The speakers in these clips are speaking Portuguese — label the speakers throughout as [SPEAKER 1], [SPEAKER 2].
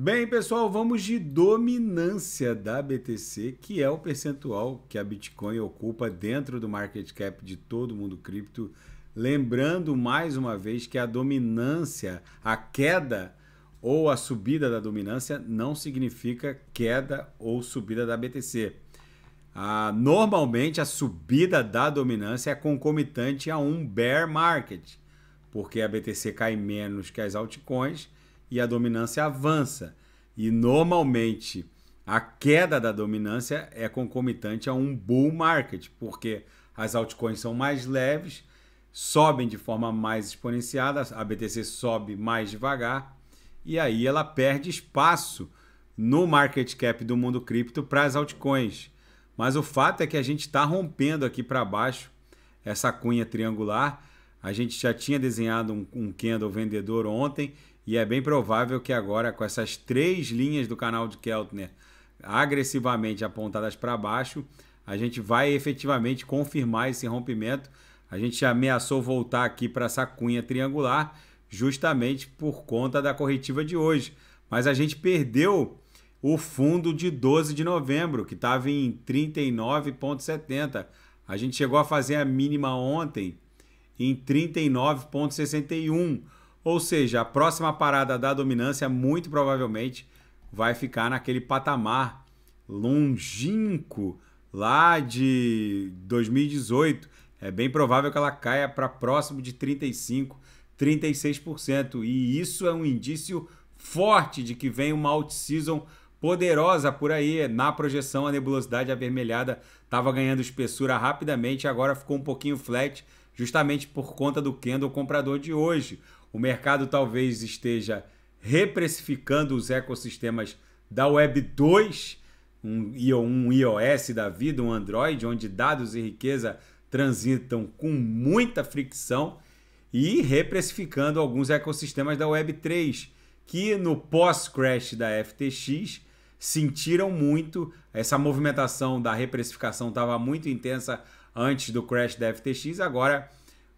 [SPEAKER 1] Bem, pessoal, vamos de dominância da BTC, que é o percentual que a Bitcoin ocupa dentro do market cap de todo mundo cripto. Lembrando mais uma vez que a dominância, a queda ou a subida da dominância não significa queda ou subida da BTC. Ah, normalmente a subida da dominância é concomitante a um bear market, porque a BTC cai menos que as altcoins e a dominância avança. E normalmente a queda da dominância é concomitante a um bull market, porque as altcoins são mais leves, sobem de forma mais exponenciada, a BTC sobe mais devagar e aí ela perde espaço no market cap do mundo cripto para as altcoins. Mas o fato é que a gente está rompendo aqui para baixo essa cunha triangular. A gente já tinha desenhado um, um candle vendedor ontem e é bem provável que agora, com essas três linhas do canal de Keltner agressivamente apontadas para baixo, a gente vai efetivamente confirmar esse rompimento. A gente ameaçou voltar aqui para essa cunha triangular, justamente por conta da corretiva de hoje. Mas a gente perdeu o fundo de 12 de novembro, que estava em 39,70. A gente chegou a fazer a mínima ontem em 39,61. Ou seja, a próxima parada da dominância muito provavelmente vai ficar naquele patamar longínquo lá de 2018. É bem provável que ela caia para próximo de 35, 36%, e isso é um indício forte de que vem uma out-season poderosa por aí. Na projeção, a nebulosidade avermelhada estava ganhando espessura rapidamente, agora ficou um pouquinho flat, justamente por conta do candle comprador de hoje. O mercado talvez esteja reprecificando os ecossistemas da Web 2, um, um iOS da vida, um Android, onde dados e riqueza transitam com muita fricção e reprecificando alguns ecossistemas da Web 3, que no pós-crash da FTX sentiram muito. Essa movimentação da reprecificação estava muito intensa antes do crash da FTX, agora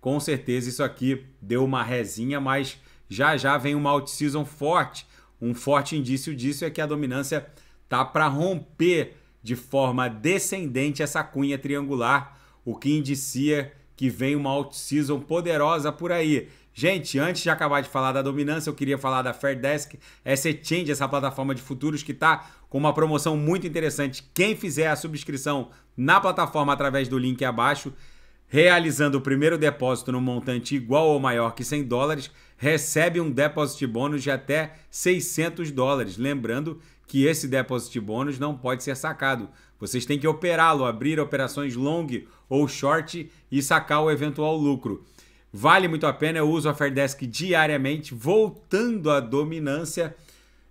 [SPEAKER 1] com certeza isso aqui deu uma resinha, mas já já vem uma out-season forte. Um forte indício disso é que a dominância tá para romper de forma descendente essa cunha triangular, o que indicia que vem uma out-season poderosa por aí. Gente, antes de acabar de falar da dominância, eu queria falar da Fairdesk, essa exchange, essa plataforma de futuros que está com uma promoção muito interessante. Quem fizer a subscrição na plataforma através do link abaixo realizando o primeiro depósito no montante igual ou maior que 100 dólares, recebe um depósito bônus de até 600 dólares. Lembrando que esse depósito bônus não pode ser sacado. Vocês têm que operá-lo, abrir operações long ou short e sacar o eventual lucro. Vale muito a pena, eu uso a Fairdesk diariamente, voltando à dominância.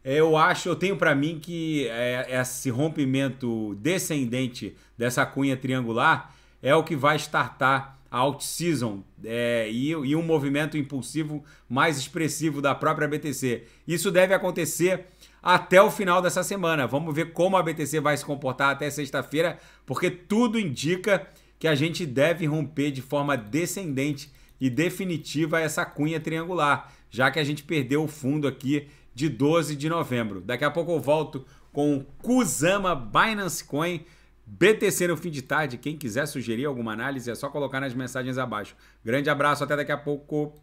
[SPEAKER 1] Eu acho, eu tenho para mim que eh, esse rompimento descendente dessa cunha triangular é o que vai startar a alt season é, e, e, um movimento impulsivo mais expressivo da própria BTC. Isso deve acontecer até o final dessa semana. Vamos ver como a BTC vai se comportar até sexta-feira, porque tudo indica que a gente deve romper de forma descendente e definitiva essa cunha triangular, já que a gente perdeu o fundo aqui de 12 de novembro. Daqui a pouco eu volto com o Kusama Binance Coin BTC no fim de tarde. Quem quiser sugerir alguma análise é só colocar nas mensagens abaixo. Grande abraço, até daqui a pouco.